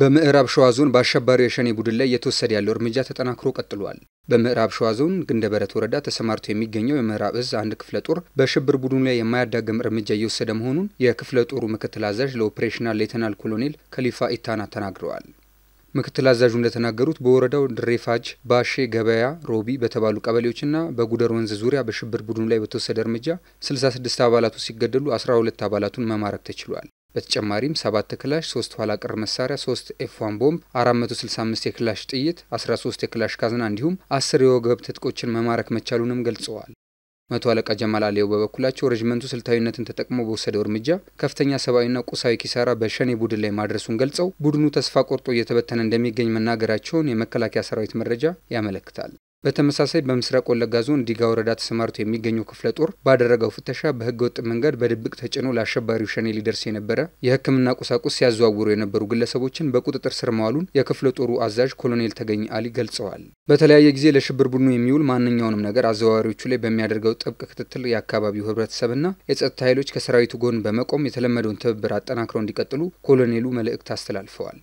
በምዕራብ ሸዋ ዞን በአሸባሪ የሸኔ ቡድን ላይ እየተወሰደ ያለው እርምጃ ተጠናክሮ ቀጥሏል። በምዕራብ ሸዋ ዞን ግንደበረት ወረዳ ተሰማርቶ የሚገኘው የምዕራብ እዝ አንድ ክፍለ ጦር በሽብር ቡድኑ ላይ የማያዳግም እርምጃ እየወሰደ መሆኑን የክፍለ ጦሩ ምክትል አዛዥ ለኦፕሬሽናል ሌተናል ኮሎኔል ከሊፋ ኢታና ተናግረዋል። ምክትል አዛዡ እንደተናገሩት በወረዳው ድሬፋጅ፣ ባሼ፣ ገበያ፣ ሮቢ በተባሉ ቀበሌዎችና በጉደር ወንዝ ዙሪያ በሽብር ቡድኑ ላይ በተወሰደ እርምጃ 66 አባላቱ ሲገደሉ 12 አባላቱን መማረክ ተችሏል። በተጨማሪም ሰባት ክላሽ፣ ሶስት ኋላ ቀር መሳሪያ፣ ሶስት ኤፍ1 ቦምብ፣ 465 የክላሽ ጥይት፣ 13 የክላሽ ካዝና እንዲሁም አስር የወገብ ትጥቆችን መማረክ መቻሉንም ገልጸዋል። መቶ አለቃ ጀማል አሌው በበኩላቸው ሬጅመንቱ ስልታዊነትን ተጠቅሞ በወሰደው እርምጃ ከፍተኛ ሰብአዊና ቁሳዊ ኪሳራ በሸኔ ቡድን ላይ ማድረሱን ገልጸው ቡድኑ ተስፋ ቆርጦ እየተበተነ እንደሚገኝ መናገራቸውን የመከላከያ ሰራዊት መረጃ ያመለክታል። በተመሳሳይ በምስራቅ ወለጋ ዞን ዲጋ ወረዳ ተሰማርቶ የሚገኘው ክፍለ ጦር ባደረገው ፍተሻ በህገ ወጥ መንገድ በድብቅ ተጭኖ ለአሸባሪው ሸኔ ሊደርስ የነበረ የህክምና ቁሳቁስ ሲያዘዋውሩ የነበሩ ግለሰቦችን በቁጥጥር ስር መዋሉን የክፍለ ጦሩ አዛዥ ኮሎኔል ተገኝ አሊ ገልጸዋል። በተለያየ ጊዜ ለሽብር ቡድኑ የሚውል ማንኛውንም ነገር አዘዋዋሪዎቹ ላይ በሚያደርገው ጥብቅ ክትትል የአካባቢው ህብረተሰብና የጸጥታ ኃይሎች ከሰራዊቱ ጎን በመቆም የተለመደውን ትብብር አጠናክረው እንዲቀጥሉ ኮሎኔሉ መልእክት አስተላልፈዋል።